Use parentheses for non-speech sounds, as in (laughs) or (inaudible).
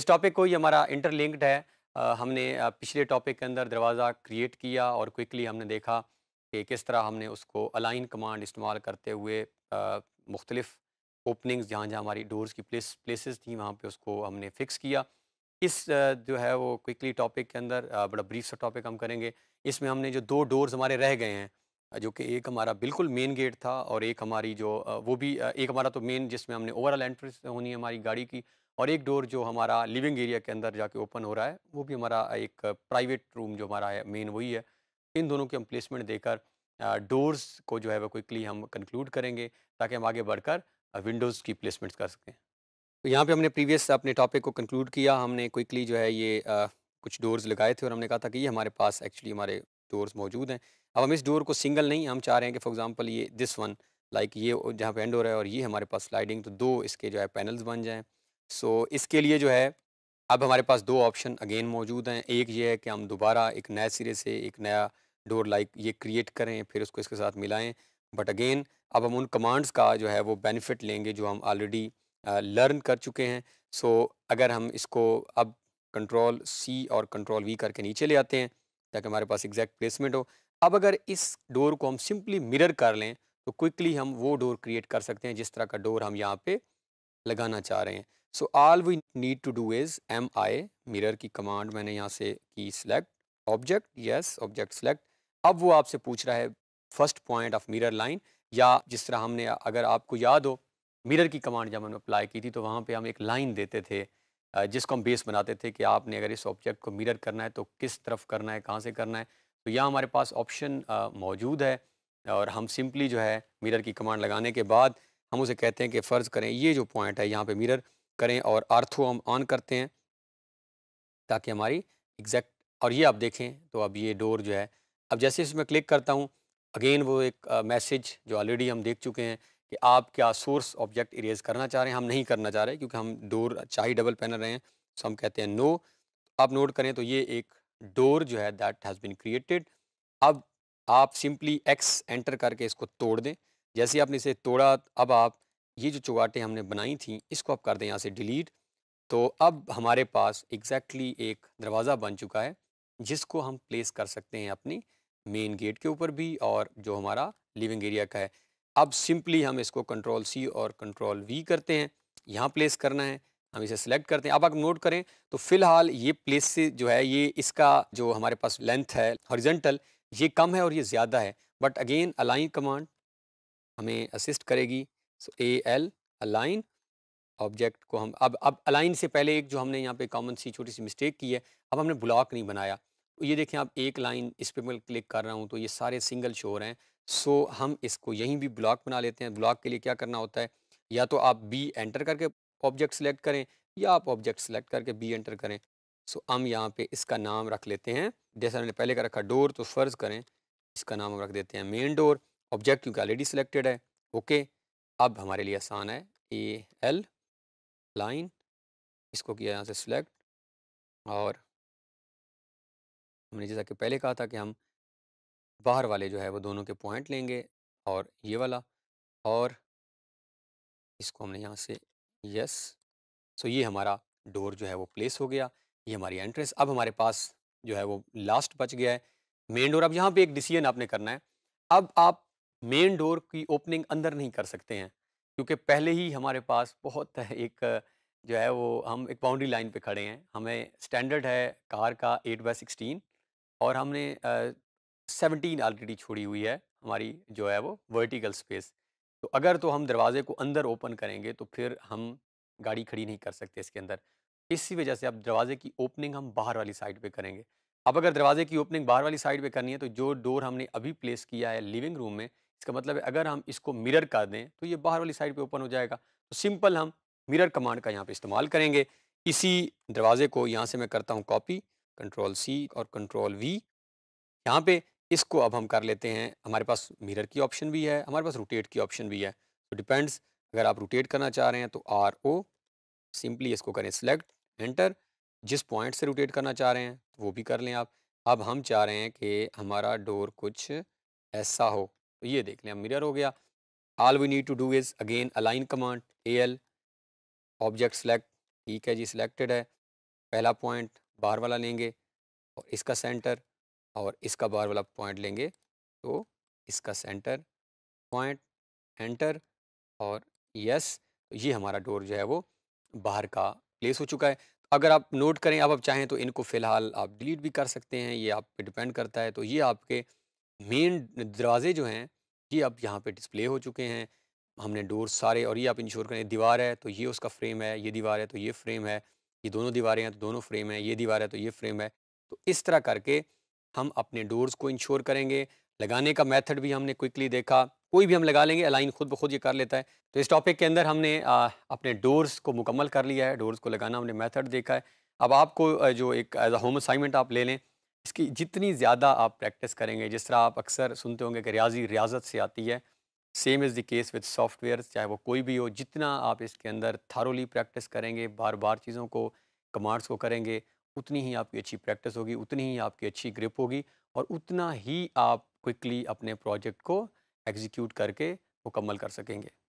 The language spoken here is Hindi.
इस टॉपिक को ये हमारा इंटरलिंक्ड है आ, हमने पिछले टॉपिक के अंदर दरवाज़ा क्रिएट किया और क्विकली हमने देखा कि किस तरह हमने उसको अलाइन कमांड इस्तेमाल करते हुए मुख्तलिफ़ ओपनिंग्स जहाँ जहाँ हमारी डोर्स की प्लेस प्लेसेस थी वहाँ पे उसको हमने फिक्स किया इस जो है वो क्विकली टॉपिक के अंदर बड़ा ब्रीफ सा टॉपिक हम करेंगे इसमें हमने जो दो डोर्स हमारे रह गए हैं जो कि एक हमारा बिल्कुल मेन गेट था और एक हमारी जो वो भी एक हमारा तो मेन जिसमें हमने ओवरऑल एंट्रेंस होनी है हमारी गाड़ी की और एक डोर जो हमारा लिविंग एरिया के अंदर जाके ओपन हो रहा है वो भी हमारा एक प्राइवेट रूम जो हमारा है मेन वही है इन दोनों की हम प्लेसमेंट देकर डोर्स को जो है वो क्विकली हम कंक्लूड करेंगे ताकि हम आगे बढ़कर विंडोज़ की प्लेसमेंट्स कर सकें तो यहाँ पे हमने प्रीवियस अपने टॉपिक को कंक्लूड किया हमने क्विकली जो है ये आ, कुछ डोर्स लगाए थे और हमने कहा था कि ये हमारे पास एक्चुअली हमारे डोर्स मौजूद हैं अब हम इस डोर को सिंगल नहीं हम चाह रहे हैं कि फॉर एग्जांपल ये दिस वन लाइक ये जहाँ पे एंड हो रहा है और ये हमारे पास स्लाइडिंग तो दो इसके जो है पैनल्स बन जाएँ सो so, इसके लिए जो है अब हमारे पास दो ऑप्शन अगेन मौजूद हैं एक ये है कि हम दोबारा एक नए सिरे से एक नया डोर लाइक ये क्रिएट करें फिर उसको इसके साथ मिलाएं बट अगेन अब हम उन कमांड्स का जो है वो बेनिफिट लेंगे जो हम ऑलरेडी लर्न कर चुके हैं सो so, अगर हम इसको अब कंट्रोल सी और कंट्रोल वी करके नीचे ले आते हैं ताकि हमारे पास एग्जैक्ट प्लेसमेंट हो अब अगर इस डोर को हम सिंपली मिरर कर लें तो क्विकली हम वो डोर क्रिएट कर सकते हैं जिस तरह का डोर हम यहाँ पे लगाना चाह रहे हैं so all we need to do is M I mirror की कमांड मैंने यहाँ से की select object yes object select अब वो आपसे पूछ रहा है first point of mirror line या जिस तरह हमने अगर आपको याद हो मिरर की कमांड जब हमने अप्लाई की थी तो वहाँ पे हम एक लाइन देते थे जिसको हम बेस बनाते थे कि आपने अगर इस ऑब्जेक्ट को मिरर करना है तो किस तरफ करना है कहाँ से करना है तो यहाँ हमारे पास ऑप्शन मौजूद है और हम सिंपली जो है मिरर की कमांड लगाने के बाद हम उसे कहते हैं कि फ़र्ज़ करें ये जो पॉइंट है यहाँ पर मिरर करें और आर्थो हम ऑन करते हैं ताकि हमारी एग्जैक्ट और ये आप देखें तो अब ये डोर जो है अब जैसे इसमें क्लिक करता हूँ अगेन वो एक मैसेज जो ऑलरेडी हम देख चुके हैं कि आप क्या सोर्स ऑब्जेक्ट इरेज करना चाह रहे हैं हम नहीं करना चाह रहे क्योंकि हम डोर चाहे डबल पैनल रहे हैं सो हम कहते हैं नो आप नोट करें तो ये एक डोर जो है दैट हैज़ बिन क्रिएटेड अब आप सिंपली एक्स एंटर करके इसको तोड़ दें जैसे आपने इसे तोड़ा अब आप ये जो चुगाटें हमने बनाई थी इसको आप कर दें यहाँ से डिलीट तो अब हमारे पास एग्जैक्टली exactly एक दरवाज़ा बन चुका है जिसको हम प्लेस कर सकते हैं अपनी मेन गेट के ऊपर भी और जो हमारा लिविंग एरिया का है अब सिंपली हम इसको कंट्रोल सी और कंट्रोल वी करते हैं यहाँ प्लेस करना है हम इसे सिलेक्ट करते हैं अब आप नोट करें तो फिलहाल ये प्लेस से जो है ये इसका जो हमारे पास लेंथ है हॉरिजेंटल ये कम है और ये ज़्यादा है बट अगेन अलाइन कमांड हमें असिस्ट करेगी so A L align object को हम अब अब अलाइन से पहले एक जो हमने यहाँ पे कॉमन सी छोटी सी मिस्टेक की है अब हमने ब्लॉक नहीं बनाया ये देखें आप एक लाइन इस पर मैं क्लिक कर रहा हूँ तो ये सारे सिंगल शो रहे हैं सो हम इसको यहीं भी ब्लॉक बना लेते हैं ब्लॉक के लिए क्या करना होता है या तो आप बी एंटर करके ऑब्जेक्ट सेलेक्ट करें या आप ऑब्जेक्ट सेलेक्ट करके बी एंटर करें सो हम यहाँ पे इसका नाम रख लेते हैं जैसे मैंने पहले का रखा डोर तो फ़र्ज़ करें इसका नाम हम रख देते हैं मेन डोर ऑब्जेक्ट क्योंकि ऑलरेडी सिलेक्टेड है ओके अब हमारे लिए आसान है ए एल लाइन इसको किया यहाँ से सिलेक्ट और हमने जैसा कि पहले कहा था कि हम बाहर वाले जो है वो दोनों के पॉइंट लेंगे और ये वाला और इसको हमने यहाँ से यस सो ये हमारा डोर जो है वो प्लेस हो गया ये हमारी एंट्रेंस अब हमारे पास जो है वो लास्ट बच गया है मेन डोर अब यहाँ पे एक डिसीजन आपने करना है अब आप मेन डोर की ओपनिंग अंदर नहीं कर सकते हैं क्योंकि पहले ही हमारे पास बहुत (laughs) एक जो है वो हम एक बाउंड्री लाइन पे खड़े हैं हमें स्टैंडर्ड है कार का एट बाई सिक्सटीन और हमने सेवनटीन ऑलरेडी छोड़ी हुई है हमारी जो है वो वर्टिकल स्पेस तो अगर तो हम दरवाजे को अंदर ओपन करेंगे तो फिर हम गाड़ी खड़ी नहीं कर सकते इसके अंदर इसी वजह से अब दरवाजे की ओपनिंग हम बाहर वाली साइड पे करेंगे अब अगर दरवाजे की ओपनिंग बाहर वाली साइड पे करनी है तो जो डोर हमने अभी प्लेस किया है लिविंग रूम में इसका मतलब है अगर हम इसको मिरर कर दें तो ये बाहर वाली साइड पे ओपन हो जाएगा तो सिंपल हम मिरर कमांड का यहाँ पे इस्तेमाल करेंगे इसी दरवाजे को यहाँ से मैं करता हूँ कॉपी कंट्रोल सी और कंट्रोल वी यहाँ पे इसको अब हम कर लेते हैं हमारे पास मिरर की ऑप्शन भी है हमारे पास रोटेट की ऑप्शन भी है तो डिपेंड्स अगर आप रोटेट करना चाह रहे हैं तो आर ओ सिंपली इसको करें सेलेक्ट एंटर जिस पॉइंट से रोटेट करना चाह रहे हैं तो वो भी कर लें आप अब हम चाह रहे हैं कि हमारा डोर कुछ ऐसा हो तो ये देख लें अब मिरर हो गया all we need to do is again align command A L object select ठीक है जी सिलेक्टेड है पहला पॉइंट बार वाला लेंगे और इसका सेंटर और इसका बार वाला पॉइंट लेंगे तो इसका सेंटर पॉइंट एंटर और यस तो ये हमारा डोर जो है वो बाहर का प्लेस हो चुका है अगर आप नोट करें आप अब चाहें तो इनको फ़िलहाल आप डिलीट भी कर सकते हैं ये आप पे डिपेंड करता है तो ये आपके मेन दरवाजे जो हैं ये अब यहाँ पे डिस्प्ले हो चुके हैं हमने डोर सारे और ये आप इंश्योर करें दीवार है तो ये उसका फ्रेम है ये दीवार है तो ये फ्रेम है ये दोनों दीवारें हैं तो दोनों फ्रेम है ये दीवार है तो ये फ्रेम है तो इस तरह करके हम अपने डोर्स को इंश्योर करेंगे लगाने का मेथड भी हमने क्विकली देखा कोई भी हम लगा लेंगे अलाइन खुद ब खुद ये कर लेता है तो इस टॉपिक के अंदर हमने आ, अपने डोर्स को मुकम्मल कर लिया है डोर्स को लगाना हमने मेथड देखा है अब आपको जो एक एज अ होम असाइनमेंट आप ले लें इसकी जितनी ज़्यादा आप प्रैक्टिस करेंगे जिस तरह आप अक्सर सुनते होंगे कि रियाजी रियाजत से आती है same is the case with software चाहे वो कोई भी हो जितना आप इसके अंदर थारोली प्रैक्टिस करेंगे बार बार चीज़ों को कमांड्स को करेंगे उतनी ही आपकी अच्छी प्रैक्टिस होगी उतनी ही आपकी अच्छी ग्रिप होगी और उतना ही आप क्विकली अपने प्रोजेक्ट को एग्जीक्यूट करके मुकम्मल कर सकेंगे